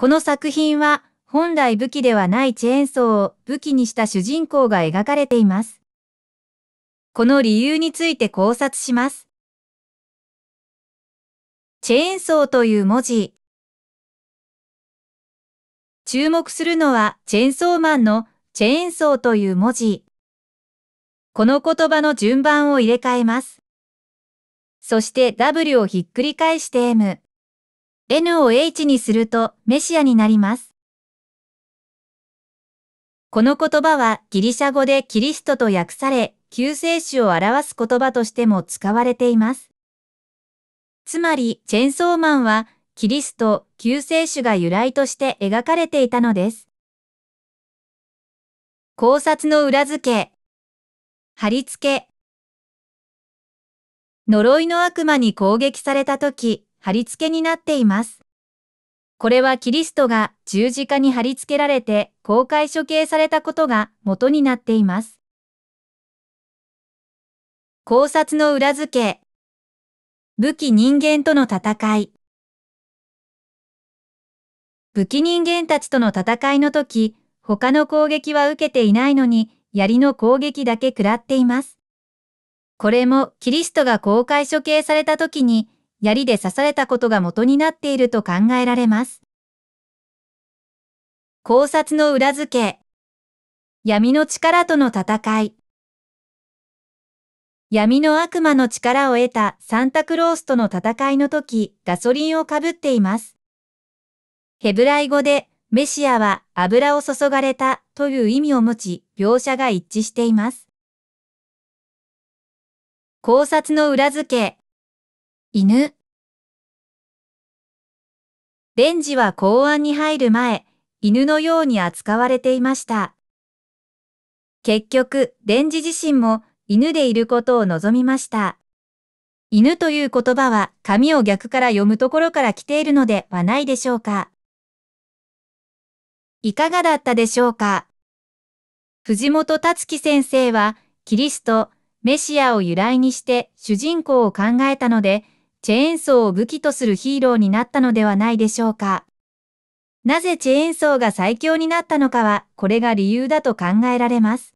この作品は本来武器ではないチェーンソーを武器にした主人公が描かれています。この理由について考察します。チェーンソーという文字。注目するのはチェーンソーマンのチェーンソーという文字。この言葉の順番を入れ替えます。そして W をひっくり返して M。N を H にするとメシアになります。この言葉はギリシャ語でキリストと訳され、救世主を表す言葉としても使われています。つまり、チェンソーマンは、キリスト、救世主が由来として描かれていたのです。考察の裏付け、貼り付け、呪いの悪魔に攻撃された時、貼り付けになっています。これはキリストが十字架に貼り付けられて公開処刑されたことが元になっています。考察の裏付け。武器人間との戦い。武器人間たちとの戦いの時、他の攻撃は受けていないのに、槍の攻撃だけ食らっています。これもキリストが公開処刑された時に、槍で刺されたことが元になっていると考えられます。考察の裏付け。闇の力との戦い。闇の悪魔の力を得たサンタクロースとの戦いの時、ガソリンをかぶっています。ヘブライ語で、メシアは油を注がれたという意味を持ち、描写が一致しています。考察の裏付け。犬。レンジは公安に入る前、犬のように扱われていました。結局、レンジ自身も犬でいることを望みました。犬という言葉は紙を逆から読むところから来ているのではないでしょうか。いかがだったでしょうか藤本達樹先生は、キリスト、メシアを由来にして主人公を考えたので、チェーンソーを武器とするヒーローになったのではないでしょうか。なぜチェーンソーが最強になったのかは、これが理由だと考えられます。